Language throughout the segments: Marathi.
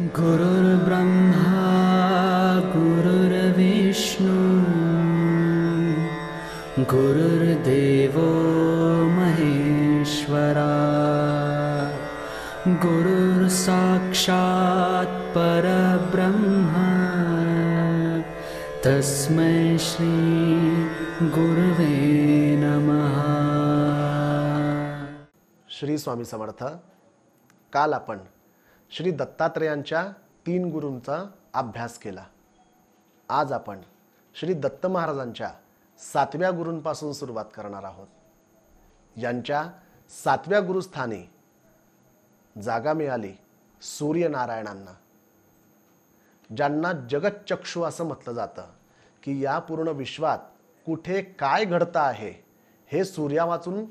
गुरुर्ब्रह्मा गुरुर्विष्णु गुरुर्देवो महेश्वरा गुरुर् साक्षात् पर तस्मै श्री गुरुवे नमः श्री स्वामी समर्थ काल श्री दत्तात्रेयांच्या तीन गुरूंचा अभ्यास केला आज आपण श्री दत्त महाराजांच्या सातव्या गुरूंपासून सुरुवात करणार आहोत यांच्या सातव्या गुरुस्थानी जागा मिळाली सूर्यनारायणांना ज्यांना जगतचक्षू असं म्हटलं जातं की या पूर्ण विश्वात कुठे काय घडतं आहे हे सूर्या वाचून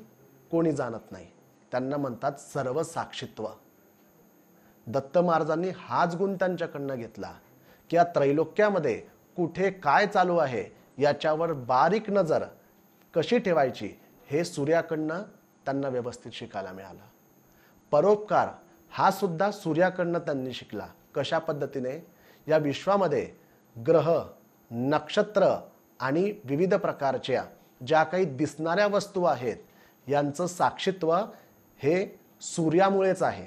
कोणी जाणत नाही त्यांना म्हणतात सर्व साक्षित्व दत्त महाराजांनी हाच गुण त्यांच्याकडनं घेतला की या त्रैलोक्यामध्ये कुठे काय चालू आहे याच्यावर बारीक नजर कशी ठेवायची हे सूर्याकडनं त्यांना व्यवस्थित शिकायला मिळालं परोपकार हा सुद्धा सूर्याकडनं त्यांनी शिकला कशा पद्धतीने या विश्वामध्ये ग्रह नक्षत्र आणि विविध प्रकारच्या ज्या काही दिसणाऱ्या वस्तू आहेत यांचं साक्षित्व हे सूर्यामुळेच आहे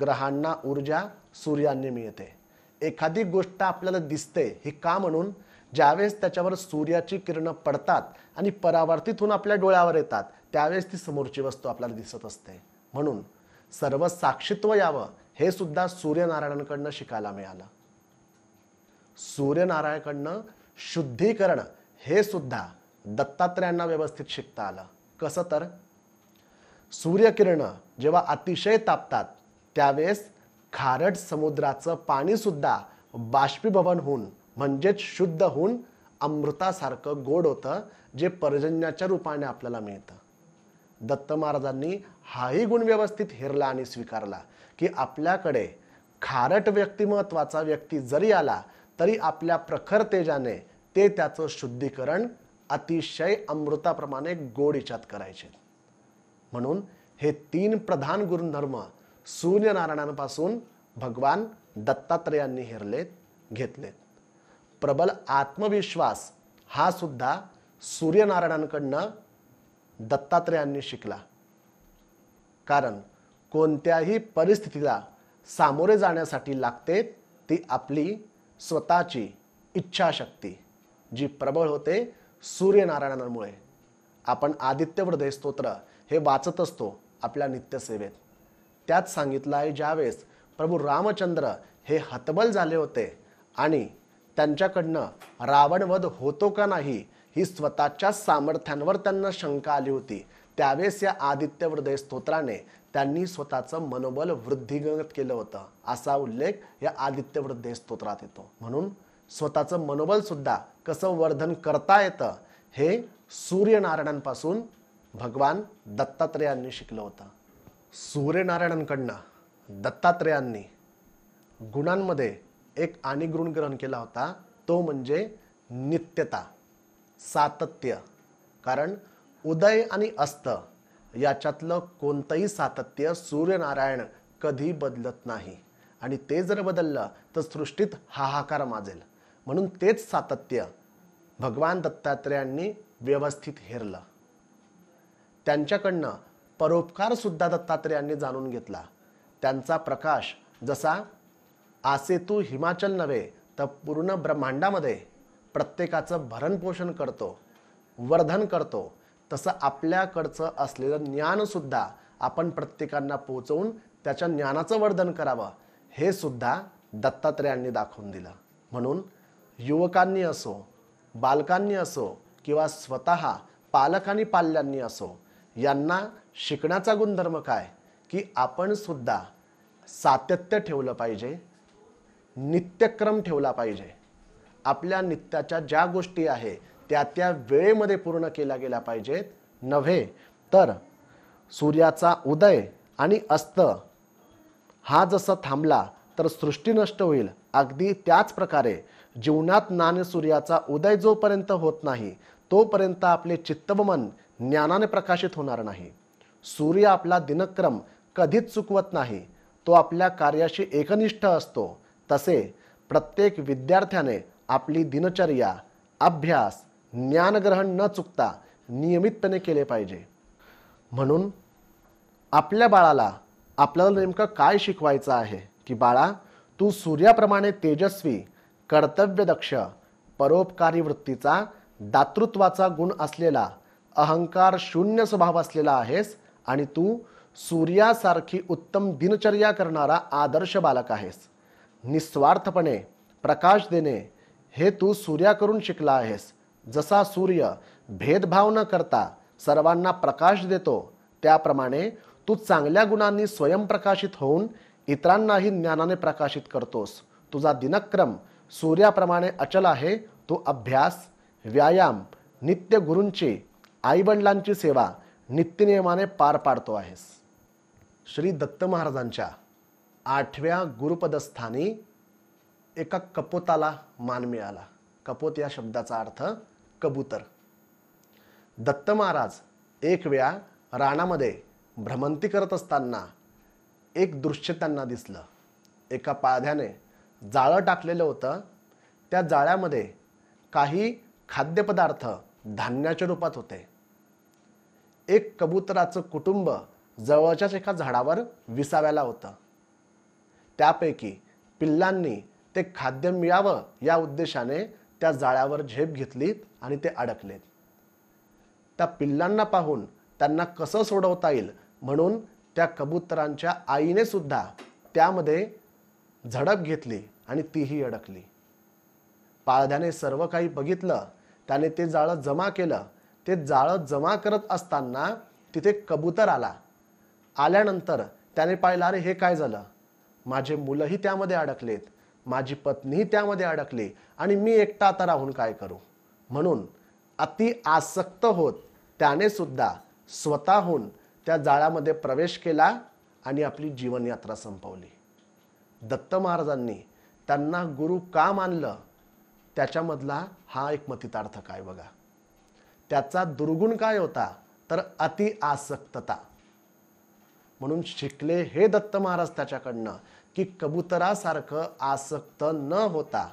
ग्रहांना ऊर्जा सूर्याने मिळते एखादी गोष्ट आपल्याला दिसते ही का म्हणून ज्यावेळेस त्याच्यावर सूर्याची किरणं पडतात आणि परावर्तित होऊन आपल्या डोळ्यावर येतात त्यावेळेस ती समोरची वस्तू आपल्याला दिसत असते म्हणून सर्व साक्षित्व यावं हे सुद्धा सूर्यनारायणांकडनं शिकायला मिळालं सूर्यनारायणकडनं शुद्धीकरण हे सुद्धा दत्तात्रयांना व्यवस्थित शिकता आलं कसं तर सूर्यकिरण जेव्हा अतिशय तापतात त्यावेळेस खारट समुद्राचं पाणीसुद्धा बाष्पीभवन होऊन म्हणजेच शुद्ध होऊन अमृतासारखं गोड होतं जे पर्जन्याच्या रूपाने आपल्याला मिळतं दत्त महाराजांनी हाही गुण व्यवस्थित हेरला आणि स्वीकारला की आपल्याकडे खारट व्यक्तिमत्वाचा व्यक्ती जरी आला तरी आपल्या प्रखर तेजाने ते त्याचं शुद्धीकरण अतिशय अमृताप्रमाणे गोड इचात करायचे म्हणून हे तीन प्रधान गुणधर्म सूर्यनारायणांपासून भगवान दत्तात्रयांनी हेरलेत घेतलेत प्रबल आत्मविश्वास हा सुद्धा सूर्यनारायणांकडनं दत्तात्रयांनी शिकला कारण कोणत्याही परिस्थितीला सामोरे जाण्यासाठी लागते ती आपली स्वतःची इच्छाशक्ती जी प्रबळ होते सूर्यनारायणांमुळे आपण आदित्य हृदय स्तोत्र हे वाचत असतो आपल्या नित्यसेवेत त्यात सांगितलं आहे ज्यावेळेस प्रभू रामचंद्र हे हतबल झाले होते आणि त्यांच्याकडनं रावणवध होतो का नाही ही स्वतःच्या सामर्थ्यांवर त्यांना शंका आली होती त्यावेळेस या आदित्य हृदय स्तोत्राने त्यांनी स्वतःचं मनोबल वृद्धिगत केलं होतं असा उल्लेख या आदित्य स्तोत्रात येतो म्हणून स्वतःचं मनोबल सुद्धा कसं वर्धन करता येतं हे सूर्यनारायणांपासून भगवान दत्तात्रेयांनी शिकलं होतं सूर्यनारायणांकडनं दत्तात्रेयांनी गुणांमध्ये एक आणि गुण ग्रहण केला होता तो म्हणजे नित्यता सातत्य कारण उदय आणि अस्त याच्यातलं कोणतंही सातत्य सूर्यनारायण कधी बदलत नाही आणि ते जर बदललं तर सृष्टीत हाहाकार माजेल म्हणून तेच सातत्य भगवान दत्तात्रेयांनी व्यवस्थित हेरलं त्यांच्याकडनं परोपकार सुद्धा दत्तात्रेयांनी जाणून घेतला त्यांचा प्रकाश जसा आसे तू हिमाचल नव्हे तर पूर्ण ब्रह्मांडामध्ये प्रत्येकाचं भरणपोषण करतो वर्धन करतो तसं आपल्याकडचं असलेलं ज्ञानसुद्धा आपण प्रत्येकांना पोचवून त्याच्या ज्ञानाचं वर्धन करावं हे सुद्धा दत्तात्रेयांनी दाखवून दिलं म्हणून युवकांनी असो बालकांनी असो किंवा स्वत पालक आणि पाल्यांनी असो यांना शिकण्याचा गुणधर्म काय की आपण सुद्धा सातत्य ठेवलं पाहिजे नित्यक्रम ठेवला पाहिजे आपल्या नित्याच्या ज्या गोष्टी आहे त्या त्या वेळेमध्ये पूर्ण केल्या गेल्या पाहिजेत नव्हे तर सूर्याचा उदय आणि अस्त हा जसं थांबला तर सृष्टी नष्ट होईल अगदी त्याच प्रकारे जीवनात ज्ञान सूर्याचा उदय जोपर्यंत होत नाही तोपर्यंत आपले चित्तवमन ज्ञानाने प्रकाशित होणार नाही सूर्य आपला दिनक्रम कधीच चुकवत नाही तो आपल्या कार्याशी एकनिष्ठ असतो तसे प्रत्येक विद्यार्थ्याने आपली दिनचर्या अभ्यास ज्ञानग्रहण न चुकता नियमितपणे केले पाहिजे म्हणून आपल्या बाळाला आपल्याला नेमकं काय शिकवायचं आहे की बाळा तू सूर्याप्रमाणे तेजस्वी कर्तव्यदक्ष परोपकारी वृत्तीचा दातृत्वाचा गुण असलेला अहंकार शून्य स्वभाव असलेला आहेस आणि तू सूर्यासारखी उत्तम दिनचर्या करणारा आदर्श बालक आहेस निस्वार्थपणे प्रकाश देणे हे तू सूर्याकडून शिकला आहेस जसा सूर्य भेदभाव न करता सर्वांना प्रकाश देतो त्याप्रमाणे तू चांगल्या गुणांनी स्वयंप्रकाशित होऊन इतरांनाही ज्ञानाने प्रकाशित करतोस तुझा दिनक्रम सूर्याप्रमाणे अचल आहे तू अभ्यास व्यायाम नित्य गुरूंची आईवडिलांची सेवा नित्यनियमाने पार पाडतो आहेस श्री दत्त महाराजांच्या आठव्या गुरुपदस्थानी एका कपोताला मान मिळाला कपोत या शब्दाचा अर्थ कबूतर दत्त महाराज एक वेळा रानामध्ये भ्रमंती करत असताना एक दृश्य त्यांना दिसलं एका पाध्याने जाळं टाकलेलं होतं त्या जाळ्यामध्ये काही खाद्यपदार्थ धान्याच्या रूपात होते एक कबूतराचं कुटुंब जवळच्याच एका झाडावर विसाव्याला होतं त्यापैकी पिल्लांनी ते खाद्य मिळावं या उद्देशाने त्या जाळ्यावर झेप घेतलीत आणि ते अडकलेत त्या पिल्लांना पाहून त्यांना कसं सोडवता येईल म्हणून त्या कबुतरांच्या आईने सुद्धा त्यामध्ये झडप घेतली आणि तीही अडकली पाळध्याने सर्व काही बघितलं त्याने ते जाळं जमा केलं ते जाळं जमा करत असताना तिथे कबूतर आला आल्यानंतर त्याने पाहिलं अरे हे काय झालं माझे मुलंही त्यामध्ये अडकलेत माझी पत्नीही त्यामध्ये अडकली आणि मी एकटा आता राहून काय करू म्हणून अति आसक्त होत त्याने सुद्धा स्वतःहून त्या जाळ्यामध्ये प्रवेश केला आणि आपली जीवनयात्रा संपवली दत्त महाराजांनी त्यांना गुरु का मानलं त्याच्यामधला हा एक मतितार्थ काय बघा त्याचा दुर्गुण काय होता तर अति आसक्तता म्हणून शिकले हे दत्त महाराज त्याच्याकडनं की कबुतरासारखं आसक्त न होता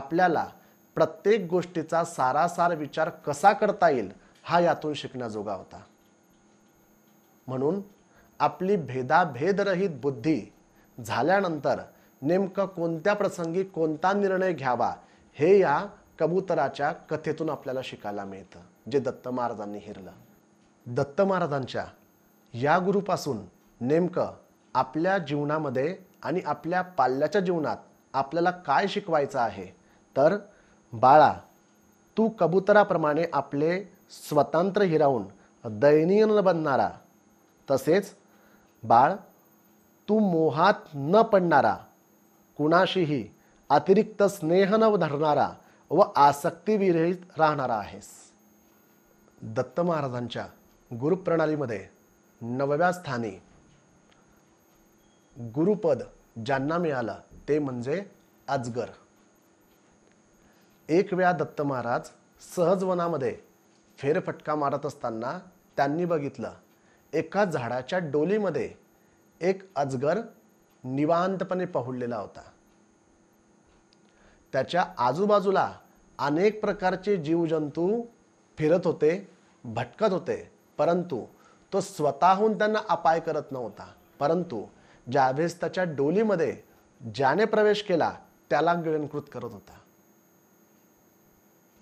आपल्याला प्रत्येक गोष्टीचा सारासार विचार कसा करता येईल हा यातून शिकण्याजोगा होता म्हणून आपली भेदाभेदरहित बुद्धी झाल्यानंतर नेमकं कोणत्या प्रसंगी कोणता निर्णय घ्यावा हे या कबुतराच्या कथेतून आपल्याला शिकायला मिळतं जे दत्त महाराजांनी हिरलं दत्त महाराजांच्या या गुरुपासून नेमकं आपल्या जीवनामध्ये आणि आपल्या पाल्याच्या जीवनात आपल्याला काय शिकवायचं आहे तर बाळा तू कबुतराप्रमाणे आपले स्वतंत्र हिरावून दयनीय न बनणारा तसेच बाळ तू मोहात न पडणारा कुणाशीही अतिरिक्त स्नेह न धरणारा व आसक्तीविरहित राहणारा आहेस दत्त महाराजांच्या गुरुप्रणालीमध्ये नवव्या स्थानी गुरुपद ज्यांना मिळालं ते म्हणजे अजगर एक वेळा दत्त महाराज सहजवनामध्ये फेरफटका मारत असताना त्यांनी बघितलं एका झाडाच्या डोलीमध्ये एक अजगर निवांतपणे पहुडलेला होता त्याच्या आजूबाजूला अनेक प्रकारचे जीवजंतू फिरत होते भटकत होते परंतु तो स्वतःहून त्यांना अपाय करत नव्हता परंतु ज्यावेळेस त्याच्या डोलीमध्ये ज्याने प्रवेश केला त्याला गिळंकृत करत होता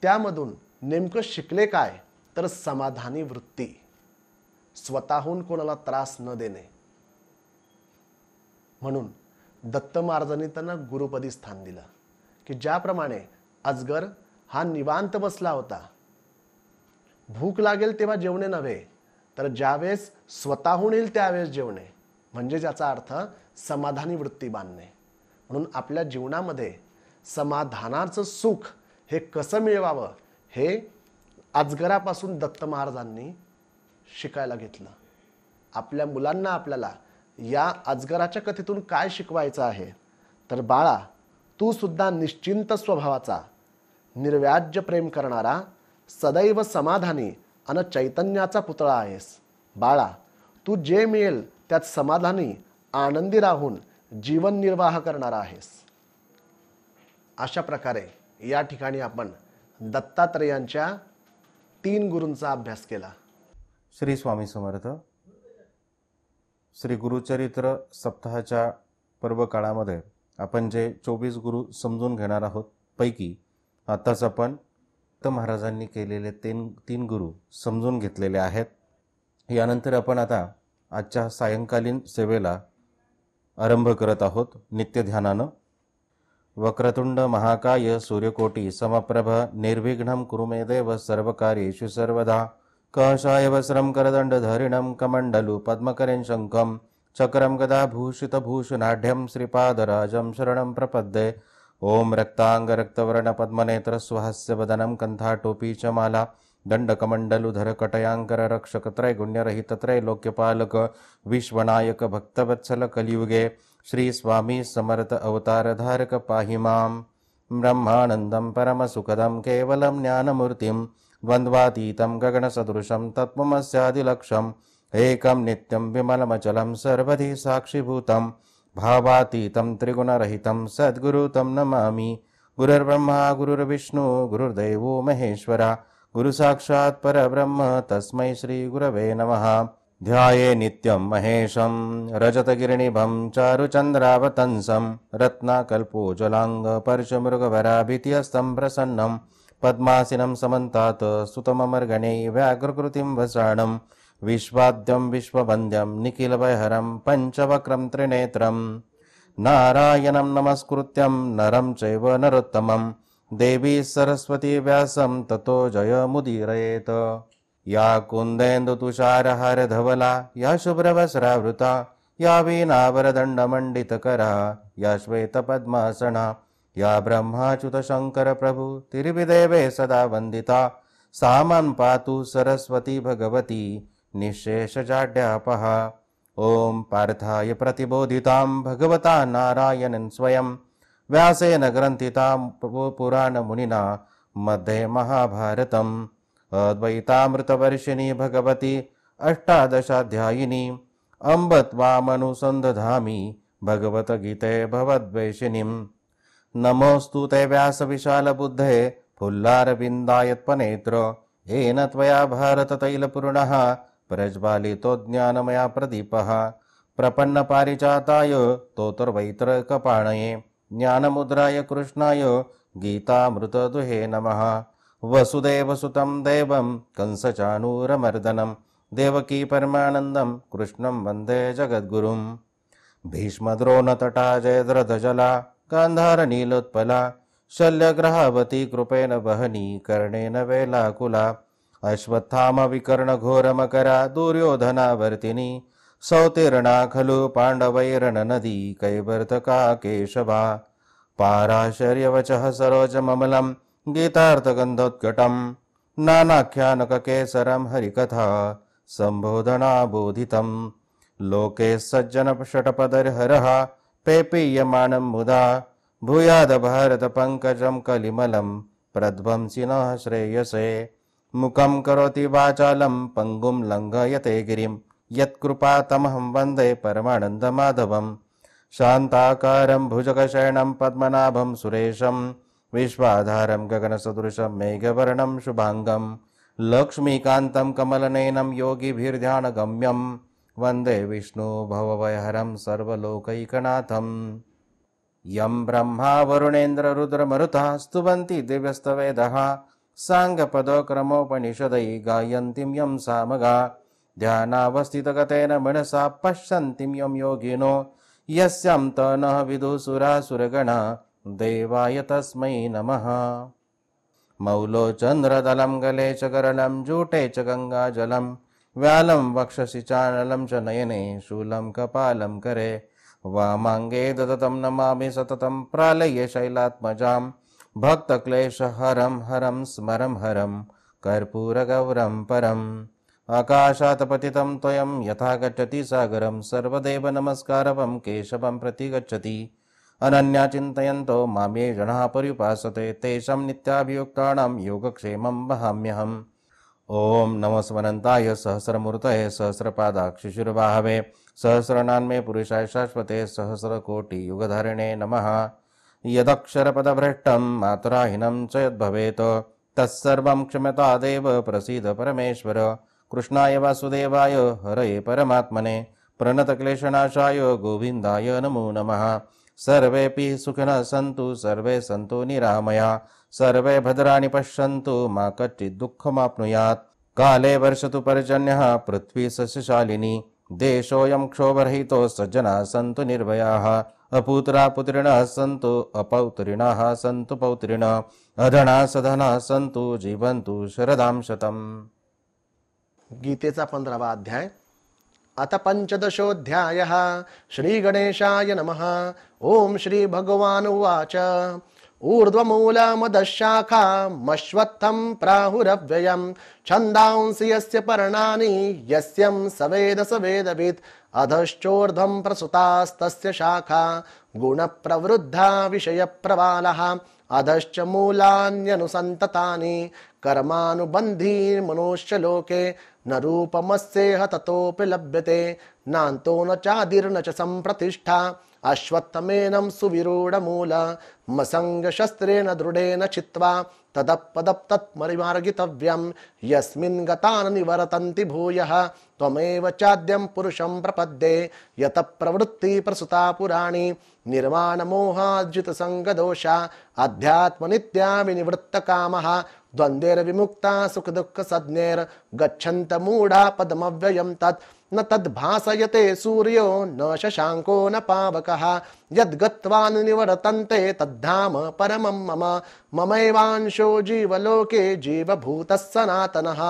त्यामधून नेमकं शिकले काय तर समाधानी वृत्ती स्वतःहून कोणाला त्रास न देणे म्हणून दत्त महाराजांनी त्यांना गुरुपदी स्थान दिलं की ज्याप्रमाणे अजगर हा निवांत बसला होता भूक लागेल तेव्हा जेवणे नव्हे तर ज्यावेळेस स्वतःहून येईल त्यावेळेस जेवणे म्हणजे ज्याचा अर्थ समाधानी वृत्ती बांधणे म्हणून आपल्या जीवनामध्ये समाधानाचं सुख हे कसं मिळवावं हे अजगरापासून दत्त महाराजांनी शिकायला घेतलं आपल्या मुलांना आपल्याला या अजगराच्या कथेतून काय शिकवायचं आहे तर बाळा तू सुद्धा निश्चिंत स्वभावाचा निर्व्याज्य प्रेम करणारा सदैव समाधानी आणि चैतन्याचा पुतळा आहेस बाळा तू जे मिळेल त्यात समाधानी आनंदी राहून जीवन निर्वाह करणारा आहेस अशा प्रकारे या ठिकाणी आपण दत्तात्रेयांच्या तीन गुरूंचा अभ्यास केला श्री स्वामी समर्थ श्री गुरुचरित्र सप्ताहाच्या पर्व काळामध्ये आपण जे चोवीस गुरु समजून घेणार आहोत पैकी आत्ताच आपण दत्त महाराजांनी केलेले तीन तीन गुरु समजून घेतलेले आहेत यानंतर आपण आता आजच्या सायंकालीन सेवेला आरंभ करत आहोत नित्य ध्यानानं वक्रतुंड महाकाय सूर्यकोटी समप्रभ निर्विघ्न कुरुमेदेव देव सर्वकार्येषु सर्वदा कशायवस्रं धरिणं कमंडलु पद्मकरें शङ्खं चक्रं गदाभूषितभूषणाढ्यं श्रीपादराजं शरणं प्रपद्ये ॐ रक्ताङ्गरक्तवर्णपद्मनेत्रस्वहस्य वदनं कन्थाटोपी चमाला दण्डकमण्डलुधरकटयाङ्कर रक्षकत्रैगुण्यरहितत्रैलोक्यपालकविश्वनायकभक्तवत्सलकलियुगे श्रीस्वामी समर्त अवतार पाहि मां ब्रह्मानन्दं परमसुखदं केवलं ज्ञानमूर्तिं द्वन्द्वातीतं गगनसदृशं तत्मस्यादिलक्षम् एकं नित्यं विमलमचलं साक्षीभूतम् भावातीतं त्रिगुणरहितं सद्गुरु तं नमामि गुरुर्ब्रह्मा गुरुर्विष्णुः गुरुर्दैवो महेश्वरा परब्रह्म तस्मै श्रीगुरवे नमः ध्याये नित्यं महेशं रजतगिरिणिभं चारुचन्द्रावतंसं रत्नाकल्पोज्वलाङ्गपर्शमृगवराभितिहस्तं प्रसन्नं पद्मासिनं समन्तात् सुतममर्गणे व्याघ्रकृतिं वसाणं विश्वाद्यं विश्ववन्द्यं निखिलवैहरं पञ्चवक्रं त्रिनेत्रं नारायणं नमस्कृत्यं नरं चैव नरोत्तमं देवी सरस्वती व्यासं ततो जयमुदीरयेत् या कुन्देन्दु तुषार हरधवला या शुभ्रवसरावृता या वीनावरदण्डमण्डितकरः या श्वेतपद्मासना या ब्रह्माच्युतशङ्करप्रभु तिरिविदेवे सदा वन्दिता सामन् पातु सरस्वती भगवती निःशेषजाड्यापः ॐ पार्थाय प्रतिबोधितां भगवता नारायणन् स्वयं व्यासेन ग्रन्थितां पुराणमुनिना मध्ये महाभारतम् अद्वैतामृतवर्षिणी भगवति अष्टादशाध्यायिनी अम्ब त्वामनुसन्दधामि भगवद्गीते भवद्वैषिनीं नमोऽस्तु ते व्यासविशालबुद्धे फुल्लारविन्दायत्पनेत्र येन त्वया भारततैलपूर्णः प्रज्वालितो ज्ञानमया प्रदीपः प्रपन्नपारिजाताय तोतुर्वैतरकपाणये ज्ञानमुद्राय कृष्णाय गीतामृतदुहे नमः वसुदेवसुतं देवं कंसचानूरमर्दनं देवकीपरमानन्दं कृष्णं वन्दे जगद्गुरुं भीष्मद्रोणतटाजयद्रधजला गान्धारनीलोत्पला शल्यग्रहावती कृपेण कर्णेन वेलाकुला अश्वत्थामविकर्णघोरमकरा दुर्योधनावर्तिनी सौतीर्णा खलु पाण्डवैरणनदी कैवर्तका केशवा पाराशर्यवचह सरोजममलं गीतार्थगन्धोद्कटं नानाख्यानकेसरं हरिकथा सम्बोधनाबोधितं लोके सज्जन षट्पदर्हरः पेपीयमानं मुदा भूयाद कलिमलं प्रध्वंसिनः श्रेयसे मुखं करोति वाचालं पङ्गुं लङ्घयते गिरिं यत्कृपातमहं वन्दे परमानन्दमाधवं शान्ताकारं भुजगशयनं पद्मनाभं सुरेशं विश्वाधारं गगनसदृशं मेघवर्णं शुभाङ्गं लक्ष्मीकान्तं कमलनयनं योगिभिर्ध्यानगम्यं वन्दे विष्णु भवभयहरं सर्वलोकैकनाथम् यं ब्रह्मा वरुणेन्द्ररुद्रमरुतः स्तुवन्ति दिव्यस्तवेदः साङ्गपदक्रमोपनिषदै गायन्तीं यं सामगा ध्यानावस्थितगतेन मनसा पश्यन्तीं यं योगिनो यस्यां त नः विधुसुरासुरगणा देवाय तस्मै नमः मौलो चन्द्रदलं गले च करलं जूटे च गङ्गाजलं व्यालं वक्षसि चानलं च नयने शूलं कपालं करे वामाङ्गे दततं नमामि सततं प्रालये शैलात्मजाम् भक्तक्लेशहरं हरं स्मरं हरं कर्पूरगौरं परम् पतितं त्वयं यथा गच्छति सागरं सर्वदेव नमस्कारवं केशवं प्रति गच्छति अनन्या चिन्तयन्तो मां ये जनाः पर्युपासते तेषां नित्याभियुक्तानां योगक्षेमं वहाम्यहम् ॐ नमस्मरन्ताय सहस्रमूर्तये सहस्रपादाक्षिशिरुवाहवे सहस्रनान्मे पुरुषाय शाश्वते सहस्रकोटियुगधरणे नमः यदक्षरपदभ्रष्टं मात्रा च यद्भवेत् तत्सर्वं देव प्रसीद परमेश्वर कृष्णाय वासुदेवाय हरे परमात्मने प्रणतक्लेशनाशाय गोविन्दाय नमो नमः सर्वेऽपि सुखिनः सन्तु सर्वे सन्तु निरामया सर्वे भद्राणि पश्यन्तु मा कच्चित् दुःखमाप्नुयात् काले वर्षतु पर्जन्यः पृथ्वी सस्यशालिनी देशोऽयं क्षोभरहितो सज्जनाः सन्तु निर्भयाः अपुत्रा पुत्रिणः सन्तु अपौत्रिणः सन्तु पौत्रिणः अधना सधनः सन्तु जीवन्तु शरदां शतम गीतेचा पंधरावा अध्याय अथ पंचदशोध्याय श्री गणेशाय नमः ओम श्री भगवान उवाच ऊर्ध्वमूलमदः मश्वत्थं प्राहुरव्ययं छन्दांसि यस्य पर्णानि यस्यं सवेद सवेदवित् अधश्चोर्ध्वं प्रसुतास्तस्य शाखा गुणप्रवृद्धा विषयप्रवालः अधश्च मूलान्यनुसन्ततानि कर्मानुबन्धीर्मनोश्च लोके न ततोऽपि लभ्यते नान्तो न चादिर्न च सम्प्रतिष्ठा अश्वत्थमेनं सुविरूढमूल मसङ्गशस्त्रेण दृढेन चित्वा तदप्पदप्तत् मरिमार्गितव्यं यस्मिन् गतान् निवर्तन्ति भूयः त्वमेव चाद्यं पुरुषं प्रपद्ये यतः प्रसुता पुराणि निर्माणमोहार्जितसङ्गदोषा अध्यात्मनित्या विनिवृत्तकामः द्वंद्वेर्विमुक्ता सुख दुःख सज्ञेर गच्छंत मूढा पदमव्ययं तत् न तद्भासयते सूर्यो न शशाङ्को न पावकः यद्गत्वा निवर्तन्ते तद्धाम परमं मम ममैवांशो जीवलोके जीवभूतः सनातनः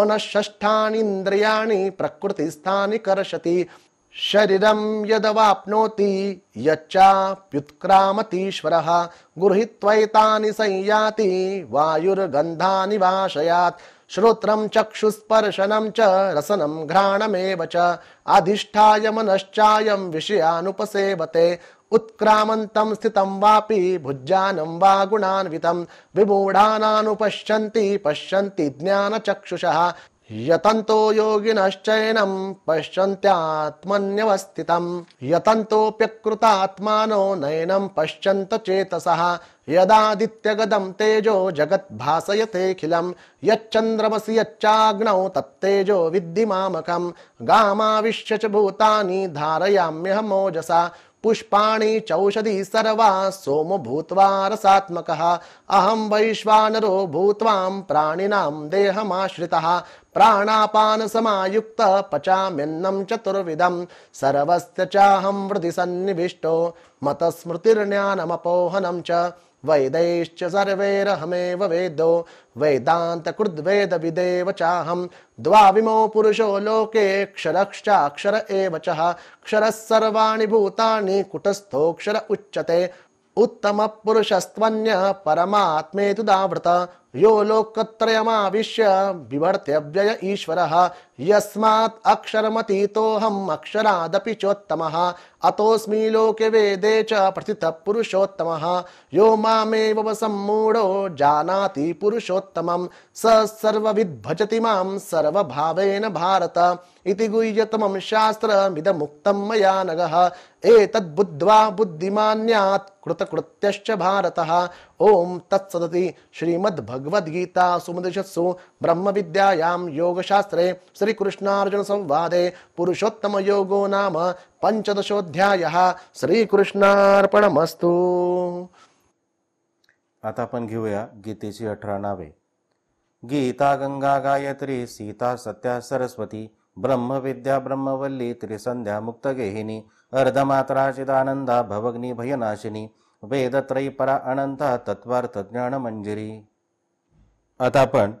मनःषष्ठानीन्द्रियाणि प्रकृतिस्थानि कर्षति शरीरं यदवाप्नोति यच्चाप्युत्क्रामतीश्वरः गृहीत्वैतानि संयाति वायुर्गन्धानि वा शयात् श्रोत्रं चक्षुस्पर्शनं च रसनं घ्राणमेव च अधिष्ठाय मनश्चायं विषयानुपसेवते उत्क्रामन्तं स्थितं वापि भुज्यानं वा गुणान्वितं विमूढानानुपश्यन्ति पश्यन्ति ज्ञानचक्षुषः यतन्तो योगिनश्चैन पश्यन्त्यात्मन्यवस्थितं यतंतोप्यकृतात्मानो नयनं पश्यन्त चेतसः यदादित्यगदं तेजो जगद्भासयतेऽखिलं यच्चन्द्रमसि यच्चाग्नौ तत्तेजो विद्धि गामाविश्यच गामाविश्य च भूतानि धारयाम्यहमोजसा पुष्पाणि चौषधि सर्वा सोम भूत्वा रसात्मकः अहं वैश्वानरो भूत्वां प्राणिनां देहमाश्रितः प्राणापानसमायुक्त पचाम्यन्नं चतुर्विधं सर्वस्य चाहं हृदि सन्निविष्टो मतस्मृतिर्ज्ञानमपोहनं च वैदैश्च सर्वैरहमेव वेदो विदेव चाहं द्वाविमो पुरुषो लोके लोकेऽक्षरश्चाक्षर एव च क्षरः सर्वाणि भूतानि कुटस्थोऽक्षर उच्यते उत्तमपुरुषस्त्वन्यः परमात्मेतु दावृत यो लोकत्रयमाविश्य विवर्त्यव्यय ईश्वरः यस्मात् अक्षरमतीतोऽहम् अक्षरादपि चोत्तमः अतोऽस्मि लोके वेदे च प्रथितः पुरुषोत्तमः यो मामेव सम्मूढो जानाति पुरुषोत्तमं स सर्वविद्भजति मां सर्वभावेन भारत इति गुह्यतमं शास्त्रमिदमुक्तं मया नगः एतद्बुद्ध्वा बुद्धिमान्यात् कृतकृत्यश्च भारतः ओम तत्सदति श्रीमद्भगवद्गीता सुमदिषत्सु ब्रह्मविद्यायां योगशास्त्रे श्रीकृष्णार्जुनसंवादे पुरुषोत्तमयोगो नाम पंचदशोध्याय श्रीकृष्णार्पणमस्तू आता आपण घेऊया गीतेची अठरा नावे गीता गंगा गायत्री सीता सत्या सरस्वती ब्रह्मविद्या ब्रह्मवल्ली त्रिसंध्या मुक्तगेहिनी अर्धमात्राचिदानंदा भवग्नी भयनाशिनी वेदत्रयी परा अनंता तत्वार्थ ज्ञान मंजिरी आता आपण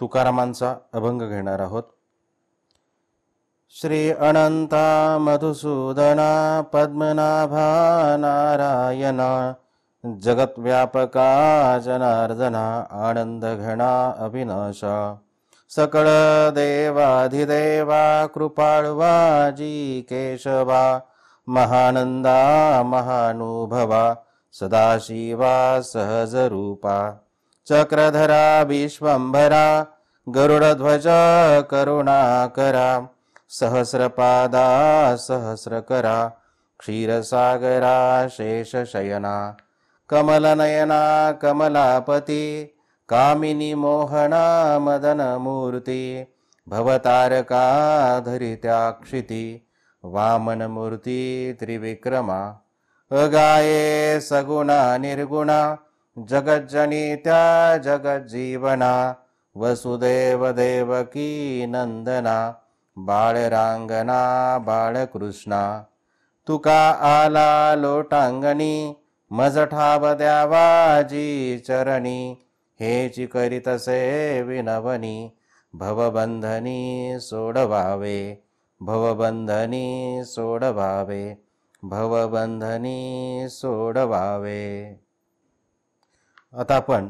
तुकारामांचा अभंग घेणार आहोत श्री अनन्ता मधुसूदना पद्मनाभानारायणा जगद्व्यापका जनार्दना आनन्दघणा अविनाश सकलदेवाधिदेवा कृपाळवाजि केशवा महानन्दा महानुभवा सदाशिवा सहजरूपा चक्रधरा विश्वम्भरा गरुडध्वज करुणाकरा सहस्रपादा सहस्रकरा क्षीरसागरा शेषशयना कमलनयना कमलापति मोहना मदनमूर्ति भवतारका धरित्या वामनमूर्ति त्रिविक्रमा अगाये सगुणा निर्गुणा जगज्जनिता जगज्जीवना नन्दना बाळ बाळकृष्णा तुका आला लोटांगणी मज ठाव द्यावाजी चरणी हे हेची करीतसे विनवनी भवबंधनी सोडवावे भवबंधनी सोडवावे भवबंधनी सोडवावे आता आपण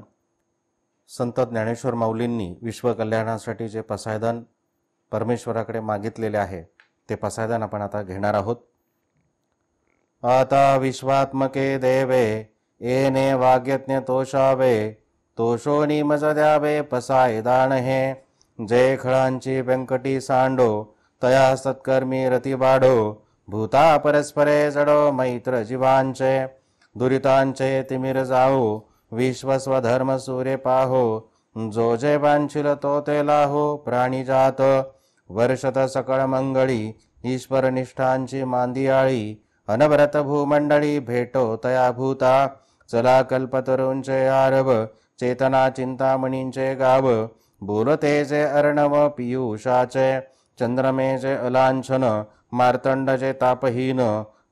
संत ज्ञानेश्वर माऊलींनी विश्वकल्याणासाठी जे पसायदान परमेश्वराकडे मागितलेले आहे ते पसायदान आपण आता घेणार आहोत आता विश्वात्मके देवे एने वाग्यज्ञ तोषावे तोषो निमज द्यावे पसायदान हे जे खळांची व्यंकटी सांडो तया सत्कर्मी रती वाढो भूता परस्परे जडो मैत्र जीवांचे दुरितांचे तिमिर जाऊ धर्म सूर्य पाहो जो जे बांशिल तो ते लाहो जात वर्षत सकळ मंगळी ईश्वरनिष्ठांची मांदियाळी अनवरत भूमंडळी भेटो तया भूता चला कल्पतरूंचे आरव चेतना चिंतामणींचे गाव जे अर्णव पियुषाचे चंद्रमेचे अलांछन मार्तंडचे तापहीन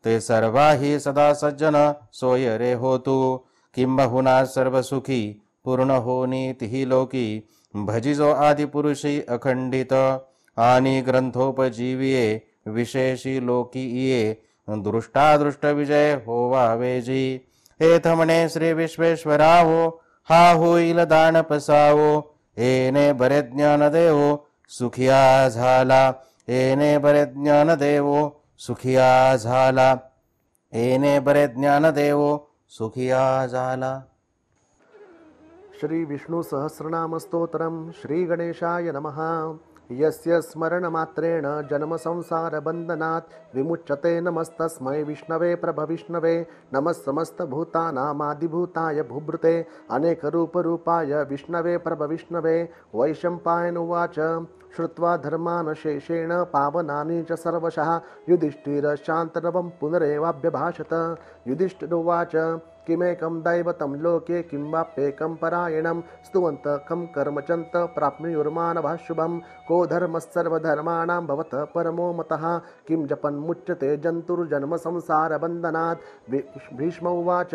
ते सर्वाही सदा सज्जन सोय रे होतु किंबहुना सर्व सुखी पूर्ण होनी तिही लोकी भजिजो आदिपुरुषी अखंडित आणि ग्रंथोपजीविये विशेषी लोकीये दृष्टादृष्ट विजय होवावेजी एथमणे श्री विश्वेश्वराहो हा होईल दान पसावो येने बरे ज्ञान देवो सुखिया झाला एने बरे ज्ञान देवो सुखिया झाला एने बरे ज्ञान देवो सुखिया झाला श्री विष्णु सहस्रनाम स्तोत्रम श्री गणेशाय नमः यस्य स्मरणमात्रेण जन्मसंसारबन्धनात् विमुच्यते नमस्तस्मै विष्णवे प्रभविष्णवे नमः समस्तभूतानामादिभूताय भूभृते अनेकरूपरूपाय विष्णवे प्रभविष्णवे वैशम्पायन उवाच श्रुत्वा धर्मानशेषेण पावनानि च सर्वशः युधिष्ठिरशान्तनवं पुनरेवाभ्यभाषत युधिष्ठिरुवाच किमेकं दैवतं लोके किं वाप्येकं परायणं स्तुवन्त कं कर्मचन्त प्राप्नुयुर्मानवः शुभं को धर्मः सर्वधर्माणां भवतः परमो मतः किं जपन्मुच्यते जन्तुर्जन्म संसारबन्धनात् भीष्म उवाच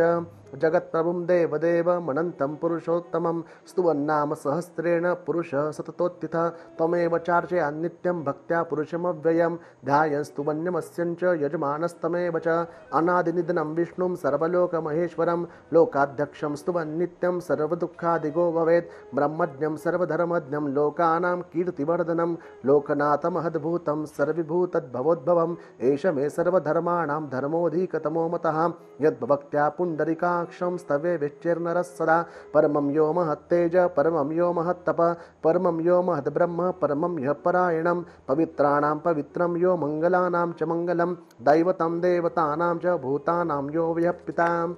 जगत्प्रभुं देवदेवमनन्तं पुरुषोत्तमं स्तुवन्नाम सहस्रेण पुरुषः सततोत्थितः त्वमेव चार्चया नित्यं भक्त्या पुरुषमव्ययं ध्यायस्तुवन्यमस्यञ्च यजमानस्तमेव च अनादिनिधनं विष्णुं सर्वलोकमहेश्वर लोकाध्यक्षं स्तुवन् नित्यं सर्वदुःखादिगो भवेत् ब्रह्मज्ञं सर्वधर्मज्ञं लोकानां कीर्तिवर्धनं लोकनाथमहद्भूतं सर्वभूतद्भवोद्भवम् एष मे सर्वधर्माणां धर्मोऽधिकतमो मतः यद्भक्त्या पुण्डरिकाक्षं स्तवे विश्चिर्नरः सदा परमं यो महत्तेज परमं यो महत्तपः परमं यो महद्ब्रह्म परमं यः परायणं पवित्राणां पवित्रं यो मङ्गलानां च मङ्गलं दैवतं देवतानां च भूतानां यो व्यपितां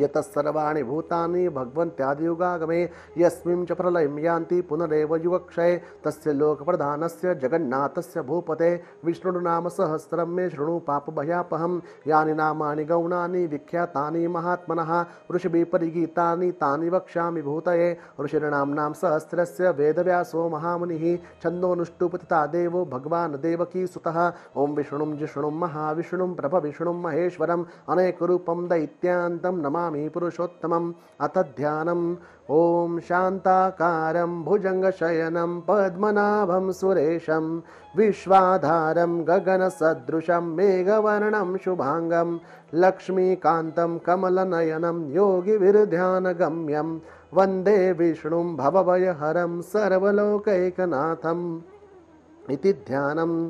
यत सर्वाणी भूतानि भगवन्त्यादियुगागमे यस्मिन् च प्रलयं यान्ति पुनरेव युगक्षये तस्य लोकप्रधानस्य जगन्नाथस्य भूपते विष्णुर्नाम सहस्रं मे शृणु पापभयापहं यानि नामानि गौणानि विख्यातानि महात्मनः ऋषिभिपरिगीतानि तानि वक्ष्यामि भूतये ऋषिर्नाम्नां सहस्रस्य वेदव्यासो महामुनिः छन्दोऽनुष्टुपतिता देवो भगवान् देवकी सुतः ॐ विष्णुं जिष्णुं महाविष्णुं प्रभविष्णुं महेश्वरम् अनेकरूपं दैत्यान्तं नमा पुरुषोत्तमम् अथ ध्यानम् ॐ शान्ताकारं भुजङ्गशयनं पद्मनाभं सुरेशं विश्वाधारं गगनसदृशं मेघवर्णं शुभाङ्गं लक्ष्मीकान्तं कमलनयनं योगिविरध्यानगम्यं वन्दे विष्णुं भवभयहरं सर्वलोकैकनाथम् इति ध्यानम्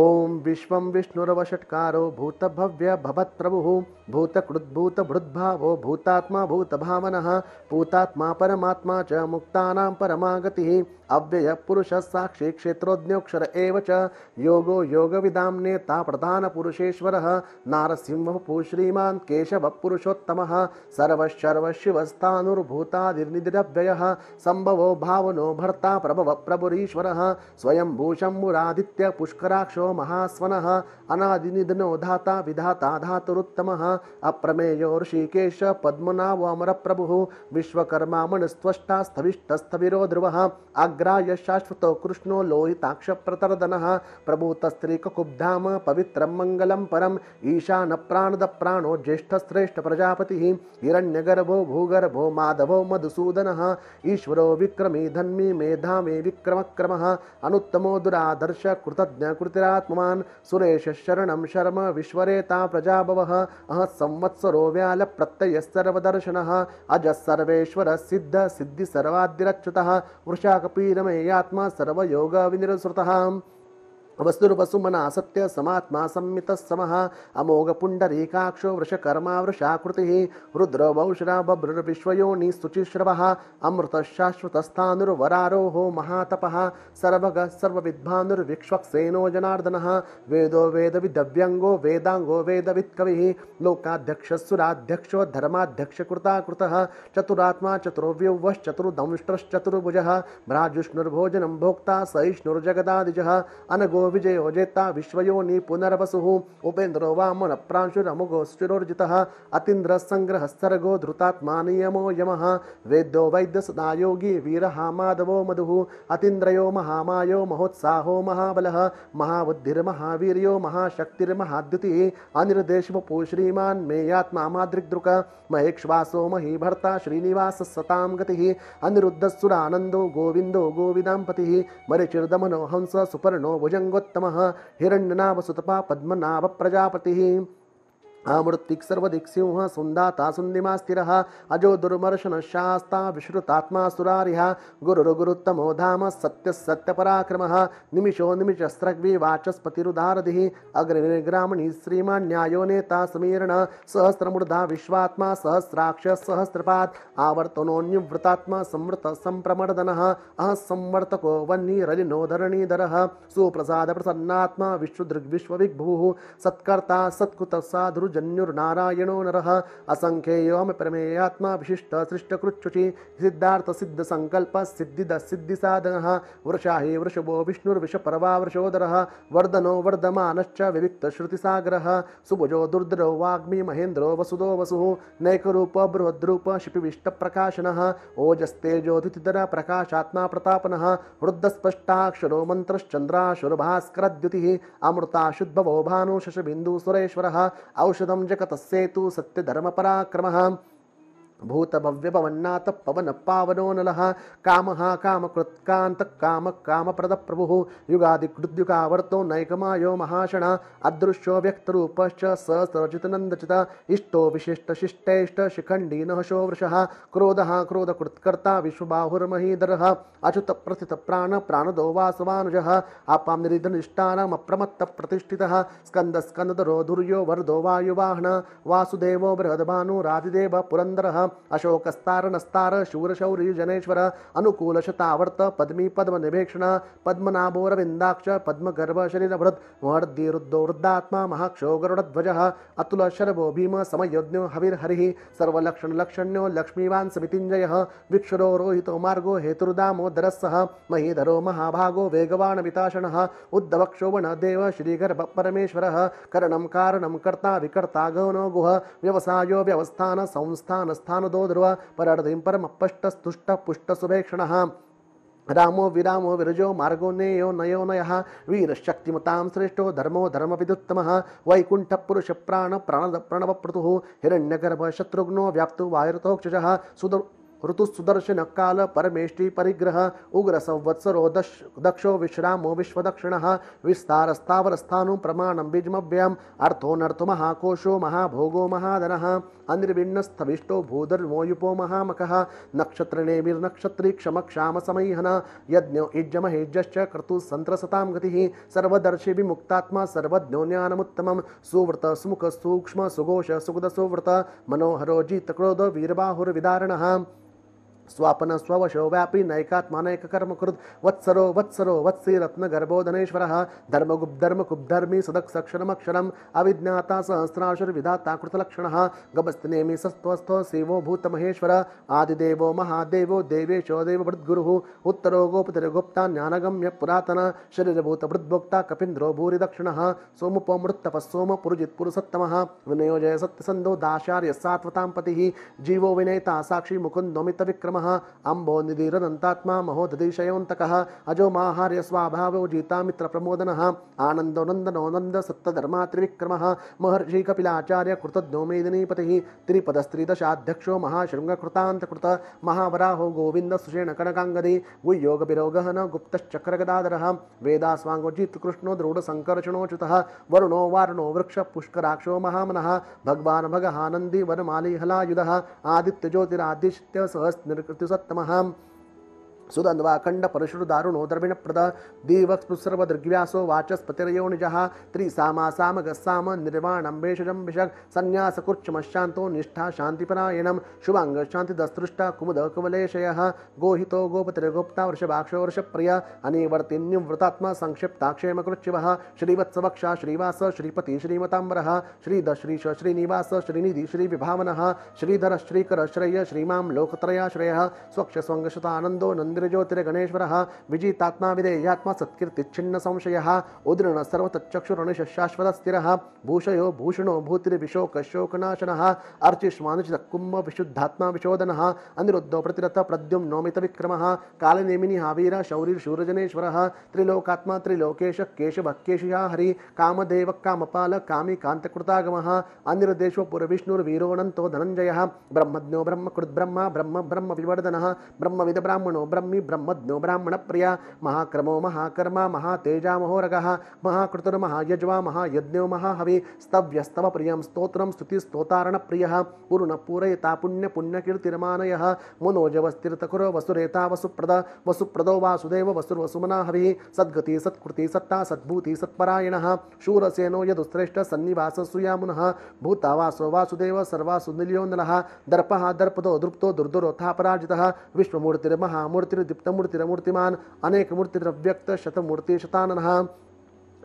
ॐ विश्वं विष्णुरवषट्कारो भूतभव्य भवत्प्रभुः भूतकृद्भूतभृद्भावो भूतात्मा भूतभावनः भूतात्मा परमात्मा च मुक्तानां परमागतिः अव्ययः पुरुषः साक्षी क्षेत्रोज्ञोक्षर एव च योगो योगविदां नेता प्रधानपुरुषेश्वरः नारसिंह पू श्रीमान् केशवपुरुषोत्तमः पुरुषोत्तमः सम्भवो भावनो भर्ता प्रभव प्रभुरीश्वरः स्वयम्भूशम्भुरादित्य पुष्कराक्षो महाशो महास्वनः अनादिनिधनो धाता विधाता धातुरुत्तमः अप्रमेयो ऋषिकेश पद्मनावमरप्रभुः विश्वकर्मा मणस्त्वष्टा स्थविष्टस्थविरो ध्रुवः आग्राय शाश्वतो कृष्णो लोहिताक्षप्रतर्दनः प्रभूतस्त्रीककुब्धाम पवित्रं मङ्गलं परम् ईशानप्राणदप्राणो ज्येष्ठश्रेष्ठप्रजापतिः हिरण्यगर्भो भूगर्भो माधवो मधुसूदनः ईश्वरो विक्रमी धन्मी मेधामे विक्रमक्रमः अनुत्तमो दुरादर्श कृतज्ञ त्मान् सुरेशरणं शर्म विश्वरेता ता प्रजाभवः संवत्सरो व्यालप्रत्ययः सर्वदर्शनः अजः सर्वेश्वरः सिद्धसिद्धिसर्वाद्यरच्युतः वृषाकपि रमेयात्मा सर्वयोगविनिरसृतः वस्तुरुपसु मना सत्य समात्मा संमितः समः अमोघपुण्डरीकाक्षो वृषकर्मा वृषाकृतिः रुद्रो वंशरा सुचिश्रवः सुचिश्रवः अमृतशाश्वतस्थानुर्वरारोहो महातपः सर्वगः सर्वविद्भानुर्विक्ष्वक्सेनो जनार्दनः वेदो वेदविदव्यङ्गो वेदाङ्गो वेदवित्कविः लोकाध्यक्षस्सुराध्यक्षो धर्माध्यक्षकृताकृतः चतुरात्मा चतुर्व्यौवश्चतुर्दंष्ट्रश्चतुर्भुजः भ्राजुष्णुर्भोजनं भोक्ता सहिष्णुर्जगदादिजः अनगो विजय जेता विश्वयोनि पुनर्वसुः उपेन्द्रो वामन प्रांशुरमुगोष्ठिरोर्जितः अतीन्द्र सर्गो धृतात्मा नियमो यमः वेद्यो वैद्यसदा योगी वीरः माधवो मधुः अतीन्द्रयो महामायो महोत्साहो महाबलः महाबुद्धिर्महावीर्यो महाशक्तिर्महाद्युतिः अनिर्देशवपो श्रीमान् मेयात्मा मादृग्दृक महेक्ष्वासो मही भर्ता श्रीनिवास सतां गतिः अनिरुद्धसुरानन्दो गोविन्दो गोविदाम्पतिः मरिचिर्दमनो हंस सुपर्णो भुजङ्ग सुतपा हिरण्यनाभसुतपा पद्मनाभप्रजापतिः आमृत्तिक् सर्वदिक्सिंह सुन्दाता सुन्दिमा स्थिरः अजो शास्ता विश्रुतात्मा सुरारिः गुरुर्गुरुत्तमो धाम सत्यः सत्यपराक्रमः निमिषो निमिषस्रग्वी वाचस्पतिरुदारधिः अग्रनिर्ग्रामणि श्रीमान्यायो नेता समीरण सहस्रमूर्धा विश्वात्मा सहस्राक्ष सहस्रपाद आवर्तनो निवृतात्मा संवृत सम्प्रमर्दनः अह संवर्तको सुप्रसाद धरणीधरः सुप्रसादप्रसन्नात्मा विश्वदृग्विश्वविग्भुः सत्कर्ता सत्कृतसाधुर् जन्युर्नारायणो नरः असङ्ख्येयोम प्रमेयात्मा विशिष्ट सृष्टकृच्छुचि वृषा हि वृषभो परवा वृषोदरः वर्धनो वर्धमानश्च श्रुतीसागर सुभुजो दुर्द्रो वाग्मी महेन्द्रो वसुदो वसुः नैकरूप बृहद्रूप शिपिविष्टप्रकाशनः ओजस्तेजोदितिधर प्रकाशात्मा प्रतापनः वृद्धस्पष्टाक्षरो अमृता अमृताशुद्भवो भानु शशबिन्दुसुरेश्वरः औष सत्य धर्म सत्यधर्मपराक्रमः भूतभव्यपवन्नाथ नलः कामः कामकृत्कान्तकामकामप्रदप्रभुः युगादिकृद्युगावर्तो नैकमायो महाशणा अदृश्यो व्यक्तरूपश्च सहस्रचितनन्दचिता इष्टो विशिष्ट विशिष्टशिष्टैष्टशिखण्डीनः शो वृषः क्रोधः क्रोधकृत्कर्ता विश्वबाहुर्महीधरः अच्युतप्रथितप्राणप्राणदो वासवानुजः आपां निरिधनिष्ठानमप्रमत्तप्रतिष्ठितः स्कन्दस्कन्दधरो दुर्यो वरदो वायुवाहन वासुदेवो बृहद्भानुरादिदेव पुरन्दरः अशोकस्तारनस्तार शूरशौरीजनेश्वर अनुकूलशतावर्त पद्मी पद्मनिभेक्षण पद्मनाभोरविन्दाक्ष पद्मगर्भशरीरभृत् महर्दीरुद्धो वृद्धात्मा महाक्षो गरुडध्वजः अतुलशर्वो भीम समयोज्ञो हविर्हरिः सर्वलक्षणलक्षण्यो लक्ष्मीवान् समितिञ्जयः विक्षुरो रोहितो मार्गो हेतुर्दामोदरः सः महीधरो महाभागो वेगवान् विताशणः उद्धवक्षोवण देव श्रीगर्भपरमेश्वरः करणं कारणं कर्ता विकर्ता गौनो गुह व्यवसायो व्यवस्थान संस्थान स्थान ಧ್ರುವ ಧ್ರುವ ಇಂಪರಂ ಅಪ್ಪಷ್ಟ ಸ್ತುಷ್ಟ ಪುಷ್ಟ ಸುಭೇಕ್ಷಣ ರಾಮೋ ವಿರಾಮೋ ವಿರಜೋ ಮಾರ್ಗೋ ನೇಯೋ ನಯೋ ನಯ ವೀರಶಕ್ತಿಮತಾಂ ಶ್ರೇಷ್ಠೋ ಧರ್ಮೋ ಧರ್ಮವಿದುತ್ತಮಃ ವೈಕುಂಠ ಪುರುಷ ಪ್ರಾಣ ಪ್ರಾಣದ ಪ್ರಣವ ಪೃತು ಹಿರಣ್ಯಗರ್ಭ ಶತ್ರುಘ್ನೋ ವ್ಯಾಪ್ತು ऋतुसुदर्शन काल परमेष्टि परिग्रह उग्र संवत्सरो दश दक्षो विश्रामो विश्वदक्षिण विस्तारस्तावरस्थानु प्रमाणम बीजमव्ययम अर्थो नर्थ महाकोशो महाभोगो महाधन अनिर्भिन्नस्थविष्टो भूधर्मो युपो महामक नक्षत्री क्षम क्षाम समहन यज्ञ इज्जमहेज्जश्च क्रतु संत्रसतां गतिः सर्वदर्शि विमुक्तात्मा सर्वज्ञो ज्ञानमुत्तम सुवृत सुमुख सूक्ष्म सुघोष सुगुद सुवृत मनोहरो जीतक्रोधो वीरबाहुर्विदारणः स्वापन स्वशो व्यापी कर्म कृत वत्सरो वत्सरो वत्सी सदक धर्मगुब्धर्मकुब्धर्मी सदक्षरमक्षरम अविज्ञाता सहस्राशुर्विधाता कृतलक्षण गबस्तनेमी सस्त्वस्थो शिवो आदिदेव महादेव महादेवो देवेशो देवभृद्गुरुः उत्तरो गुप्ता ज्ञानगम्य पुरातन शरीरभूतभृद्भोक्ता कपीन्द्रो दक्षिण सोमुपो सोम पुरुजित्पुरुषोत्तमः विनयो विनयोजय सत्यसन्धो दाशार्यः सात्वतां पति जीवो विनयता साक्षी विक्रम नमः अम्बो निधीरनन्तात्मा महोदधिशयोऽन्तकः अजो माहार्य स्वाभावो जीतामित्रप्रमोदनः आनन्दो नन्दनो नन्द सप्तधर्मा महर्षि कपिलाचार्य कृतज्ञो मेदिनीपतिः त्रिपदस्त्रिदशाध्यक्षो महाशृङ्गकृतान्तकृत महावराहो गोविन्द सुषेण कनकाङ्गदी न गुप्तश्चक्रगदाधरः वेदास्वाङ्गोजित्कृष्णो दृढसङ्कर्षणोच्युतः वरुणो वारुणो वृक्षपुष्कराक्षो पुष्कराक्षो महामनः भगवान् भगहानन्दी वनमालिहलायुधः आदित्यज्योतिरादित्य प्रतिसत्तमहाम सुदन्वाखण्ड परशुदारुणो द्रविणप्रद दीवक्सुसर्वदृग्व्यासो वाचस्पतिरयो निजः त्रिसामासाम गस्साम निर्वाणं भेषजं विषक् सन्न्यासकुर्चमश्शान्तो निष्ठा शांति दस्तृष्ट कुमुद कुवलेशयः गोहितो गोपतिर्गुप्ता वृषभाक्षो संक्षिप्ता क्षेम संक्षिप्ताक्षेमकृच्छिवः श्रीवत्सवक्षा श्रीवास श्रीपति श्रीध श्री श्रीनिवास श्रीनिधि विभावन श्रीधर श्रीकर श्रेय श्रीमा लोकत्रयाश्रयः स्वक्ष आनंदो नन्द ज्योतिर्गणेश्वरः विजितात्मा विधेयात्मा सत्कीर्तिच्छिन्नसंशयः संशयः उदृण सर्वतच्चक्षुरणिशशाश्वतस्थिरः भूषयो भूषणो भूतिर्विशोकशोकनाशनः अर्चिष्मानुचितकुम्भ विशुद्धात्मा विशोदनः अनिरुद्धो प्रतिरथ प्रद्युम्नोमितविक्रमः कालनेमिनिः वीर शौरीर्शूरजनेश्वरः त्रिलोकात्मा त्रिलोकेश केशभक्केशिया हरि कामदेव कामपाल कान्तकृतागमः अनिर्देशो पुरविष्णुर्वीरोऽनन्तो धनञ्जयः ब्रह्मज्ञो ब्रह्मकृद्ब्रह्म ब्रह्म ब्रह्म ब्रह्मविवर्धनः ब्रह्मविदब्राह्मणो ब्रह्म सौम्य ब्रह्मज्ञो प्रिया महाक्रमो महाकर्मा महातेजा महाकृत महायज्ञो महाहवे स्तव्यस्तव प्रियं स्तोत्रं स्तुतिस्तोतारणप्रियः पूरेता पूरयता पुण्यपुण्यकीर्तिरमानयः मनोजवस्तीर्थकुर वसुरेता वसुप्रद वसुप्रदो वासुदेव वसुर्वसुमना हविः सद्गति सत्कृति सत्ता सद्भूति सत्परायण शूरसेनो यदुश्रेष्ठ सन्निवाससुयामुनः भूतावासो वासुदेव नल दर्प दर्पदो दृप्त दुर्दुरोथापराजि विश्वमूर्तिर्महामूर्ति अनेक मूर्तिर्दीप्तमूर्तिरमूर्तिमान अनेकमूर्तिरव्यक्तशतमूर्तिशताननः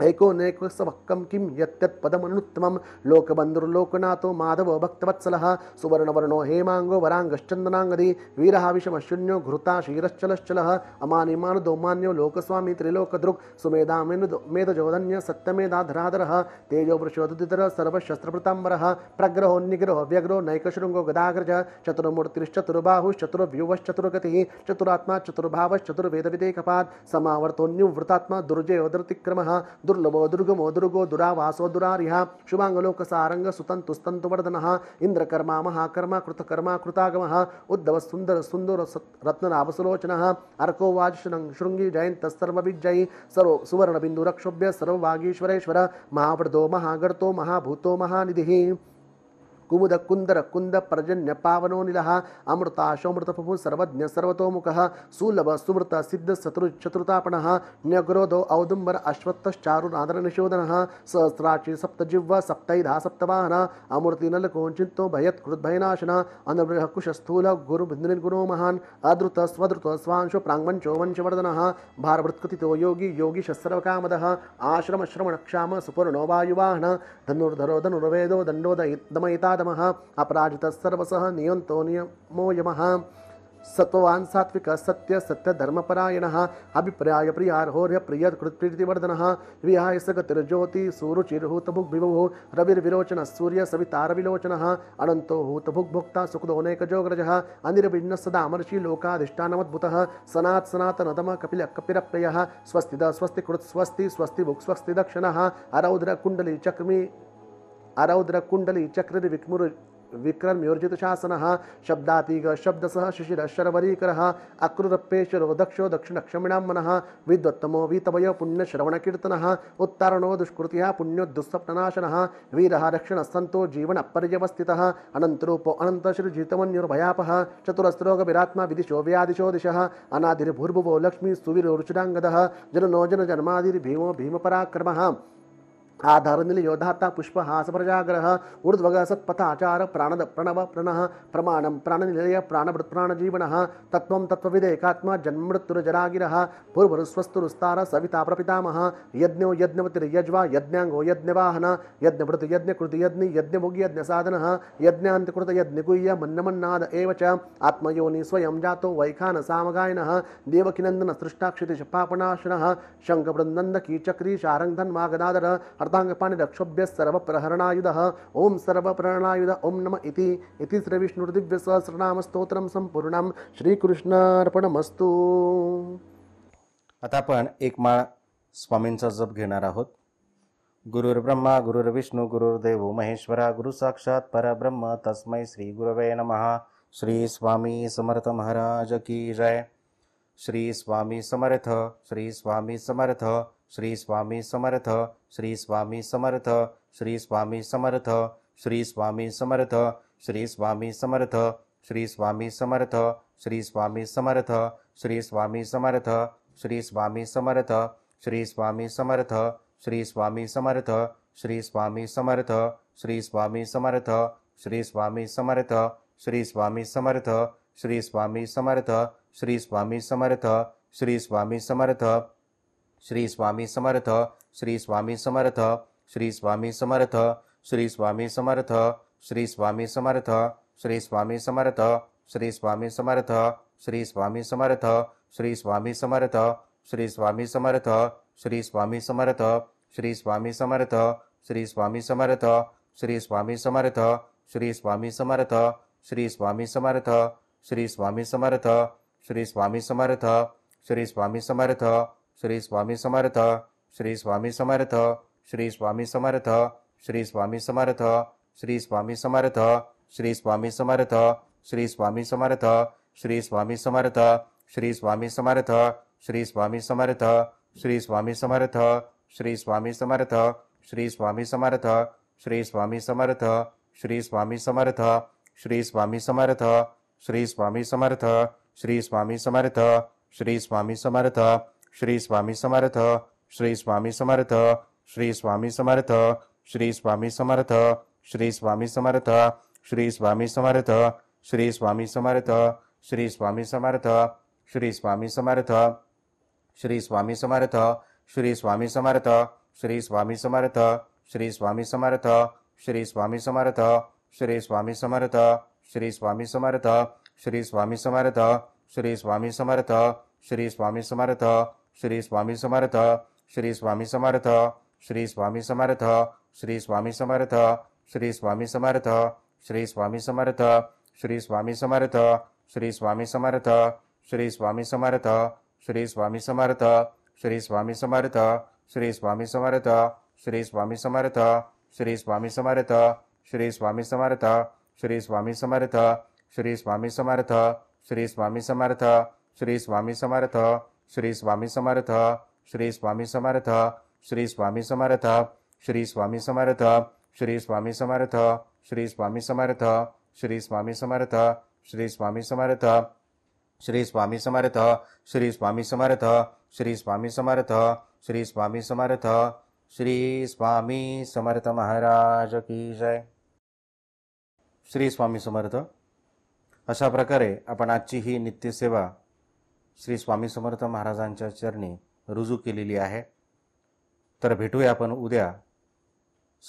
ऐकोनेक सभक्कम किम यद्यत्पदमनुत्तमं लोकबन्धुर्लोकनाथो माधवो भक्तवत्सलः सुवर्णवर्णो हेमाङ्गो वराङ्गश्चन्दनाङ्गधि वीरहाविषमशून्यो घृता क्षीरश्चलश्चलः अमानिमानुदोमान्यो लोकस्वामी त्रिलोकदृक् सुमेधामेनुदो मेधजोदन्य सत्यमेधाधराधरः तेजोवृषोदितरः सर्वशस्त्रभृताम्बरः प्रग्रहो निग्रहो व्यग्रो नैकशृङ्गो गदाग्रज चतुर्मूर्तिश्चतुर्बाहुश्चतुर्व्यूहश्चतुर्गतिः चतुरात्मा चतुर्भावश्चतुर्वेदविदेकपात् समावर्तोऽन्युवृतात्मा दुर्जयोदृतिक्रमः దుర్లభో దుర్గమో దుర్గో దురావాసో దురార్య శుభాంగలోక సారంగ సుతంతు స్తంతు వర్ధన ఇంద్రకర్మ మహాకర్మ కృతకర్మ కృతాగమ ఉద్ధవ సుందర సుందర రత్నరావసులోచన అర్కో వాజుషణం శృంగి జయంత సర్వ విజయ సర్వ సువర్ణ బిందు సర్వ వాగీశ్వరేశ్వర మహావ్రతో మహాగర్తో మహాభూతో మహానిధి कुमुद कुंदर कुंद पर्जन्य पावनो निलः अमृताशोमृतपु सर्वज्ञ सर्वतोमुखः सुलभ सुमृत सिद्ध शत्रु शत्रुतापणः न्यग्रोधो औदुम्बर अश्वत्थश्चारुनादरनिषोदनः सहस्राक्षी सप्तजिह्वा सप्तैधा सप्तवाहनः अमूर्तिनलकोञ्चिन्तो भयत्कृद्भयनाशनः अनुगृहकुशस्थूल गुरुभिन्दुनिर्गुणो महान् अदृत स्वदृत स्वांशो प्राङ्वंशो वंशवर्धनः भारभृत्कथितो योगी योगीशस्सर्वकामदः आश्रमश्रवणक्षाम सुपर्णो वायुवाहन धनुर्धरो धनुर्वेदो दण्डो दमयिता अपराधम अपराजित सर्वसः नियन्तो नियमो यम सत्ववान सात्विक सत्य सत्य धर्मपरायण अभिप्राय प्रियार्होर्य प्रिय कृत्प्रीतिवर्धन विहाय सगतिर्ज्योति सूरुचिर्हूतभुग् विभो रविर्विलोचन सूर्य विलोचन अनंतो हूत हूतभुग्भोक्ता सुखदोनेकजोग्रज अनिर्विण्ण सदामर्षि लोकाधिष्ठानमद्भुत सनात् सनातनतम कपिल कपिरप्रिय स्वस्ति स्वस्तिकृत् स्वस्ति स्वस्ति भुक् स्वस्ति दक्षिण अरौद्र कुंडली चक्रमी आरौद्र कुण्डली चक्रिर विक्मुर विक्रम्योर्जितशासनः शब्दातीग शब्दसः शिशिरः शरवरीकरः अक्रुरप्पेशरो दक्षो दक्षिणक्षमिणां मनः विद्वत्तमो वीतवयो पुण्यश्रवणकीर्तनः उत्तारणो दुष्कृतिः पुण्यो दुःस्वप्ननाशनः वीरः रक्षणस्सन्तो जीवनपर्यवस्थितः अनन्तरूपो अनन्तश्रीजितमन्युर्भयापः चतुरस्रोगविरात्मा विदिशो व्यादिशो दिशः अनादिर्भूर्भुवो लक्ष्मीसुवीरोरुचिराङ्गदः जननो जनजन्मादिर्भीमो भीमपराक्रमः आधारनिल योधाता पुष्प सत्पथाचार प्राणद प्रणव प्रणः प्रमाणं प्राणनिलय प्राणभृत्प्राणजीवनः तत्त्वं तत्त्वविदेकात्मा जन्मृत्युर्जरागिरः पूर्वरुस्वस्तुरुस्तार सविता प्रपितामह यज्ञो यज्ञवतिर्यज्वा यज्ञाङ्गो यज्ञवाहन यज्ञभृत यज्ञकृति यज्ञि यज्ञभोगी यज्ञसाधनः यज्ञान्तिकृत यज्ञगुह्य मन्नमन्नाद एव च आत्मयोनि स्वयं जातो वैखानसामगायनः देवकिनन्दनसृष्टाक्षितिशपापनाशनः शङ्खवृन्दन्दकीचक्री शारङ्गधन्मागदादर अर्धाङ्गपाणिरक्षोभ्य सर्वप्रहरणायुधः ॐ सर्वप्रहरणायुध ॐ नम इति इति श्रीविष्णुदिव्यसहस्रनामस्तोत्रं सम्पूर्णं श्रीकृष्णार्पणमस्तु आता आपण एक माळ स्वामींचा जप घेणार आहोत गुरुर्ब्रह्मा गुरुर्विष्णु गुरुर्देव महेश्वरा गुरु साक्षात परब्रह्म तस्मै श्री गुरवे नमः श्री स्वामी समर्थ महाराज की जय श्री स्वामी समर्थ श्री स्वामी समर्थ श्री स्वामी समर्थ श्री स्वामी समर्थ श्री स्वामी समर्थ श्री स्वामी समर्थ श्री स्वामी समर्थ श्री स्वामी समर्थ श्री स्वामी समर्थ श्री स्वामी समर्थ श्री स्वामी समर्थ श्री स्वामी समर्थ श्री स्वामी समर्थ श्री स्वामी समर्थ श्री स्वामी समर्थ श्री स्वामी समर्थ श्री स्वामी समर्थ श्री स्वामी समर्थ श्री स्वामी समर्थ श्री स्वामी समर्थ श्री स्वामी समर्थ श्री स्वामी समर्थ श्री स्वामी समर्थ श्री स्वामी समर्थ श्री स्वामी समर्थ श्री स्वामी समर्थ श्री स्वामी समर्थ श्री स्वामी समर्थ श्री स्वामी समर्थ श्री स्वामी समर्थ श्री स्वामी समर्थ श्री स्वामी समर्थ श्री स्वामी समर्थ श्री स्वामी समर्थ श्री स्वामी समर्थ श्री स्वामी समर्थ श्री स्वामी समर्थ श्री स्वामी समर्थ श्री स्वामी समर्थ श्री स्वामी समर्थ श्री स्वामी समर्थ श्री स्वामी समर्थ श्री स्वामी समर्थ श्री स्वामी समर्थ श्री स्वामी समर्थ श्री स्वामी समर्थ श्री स्वामी समर्थ श्री स्वामी समर्थ श्री स्वामी समर्थ श्री स्वामी समर्थ श्री स्वामी समर्थ श्री स्वामी समर्थ श्री स्वामी समर्थ श्री स्वामी समर्थ श्री स्वामी समर्थ श्री स्वामी समर्थ श्री स्वामी समर्थ श्री स्वामी समर्थ श्री स्वामी समर्थ श्री स्वामी समर्थ श्री स्वामी समर्थ श्री स्वामी समर्थ श्री स्वामी समर्थ श्री स्वामी समर्थ श्री स्वामी समर्थ श्री स्वामी समर्थ श्री स्वामी समर्थ श्री स्वामी समर्थ श्री स्वामी समर्थ श्री स्वामी समर्थ श्री स्वामी समर्थ श्री स्वामी समर्थ श्री स्वामी समर्थ श्री स्वामी समर्थ श्री स्वामी समर्थ श्री स्वामी समर्थ श्री स्वामी समर्थ श्री स्वामी समर्थ श्री स्वामी समर्थ श्री स्वामी समर्थ श्री स्वामी समर्थ श्री स्वामी समर्थ श्री स्वामी समर्थ श्री स्वामी समर्थ श्री स्वामी समर्थ श्री स्वामी समर्थ श्री स्वामी समर्थ श्री स्वामी समर्थ श्री स्वामी समर्थ श्री स्वामी समर्थ श्री स्वामी समर्थ श्री स्वामी समर्थ श्री स्वामी समर्थ श्री स्वामी समर्थ श्री स्वामी समर्थ श्री स्वामी समर्थ श्री स्वामी समर्थ श्री स्वामी समर्थ श्री स्वामी समर्थ श्री स्वामी समर्थ श्री स्वामी समर्थ श्री स्वामी समर्थ श्री स्वामी समर्थ श्री स्वामी समर्थ श्री स्वामी समर्थ श्री स्वामी समर्थ श्री स्वामी समर्थ श्री स्वामी समर्थ श्री स्वामी समर्थ महाराज की जय श्री स्वामी समर्थ अशा प्रकारे आपण आजची ही नित्यसेवा श्री स्वामी समर्थ महाराजांच्या चरणी रुजू केलेली आहे तर भेटूया आपण उद्या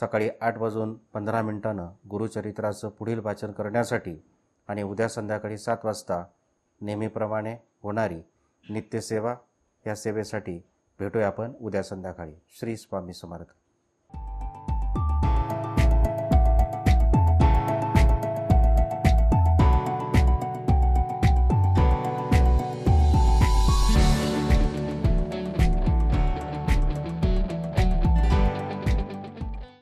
सकाळी आठ वाजून पंधरा मिनिटानं गुरुचरित्राचं पुढील वाचन करण्यासाठी आणि उद्या संध्याकाळी सात वाजता नेहमीप्रमाणे होणारी नित्यसेवा या सेवेसाठी भेटूया आपण उद्या संध्याकाळी श्री स्वामी समर्थ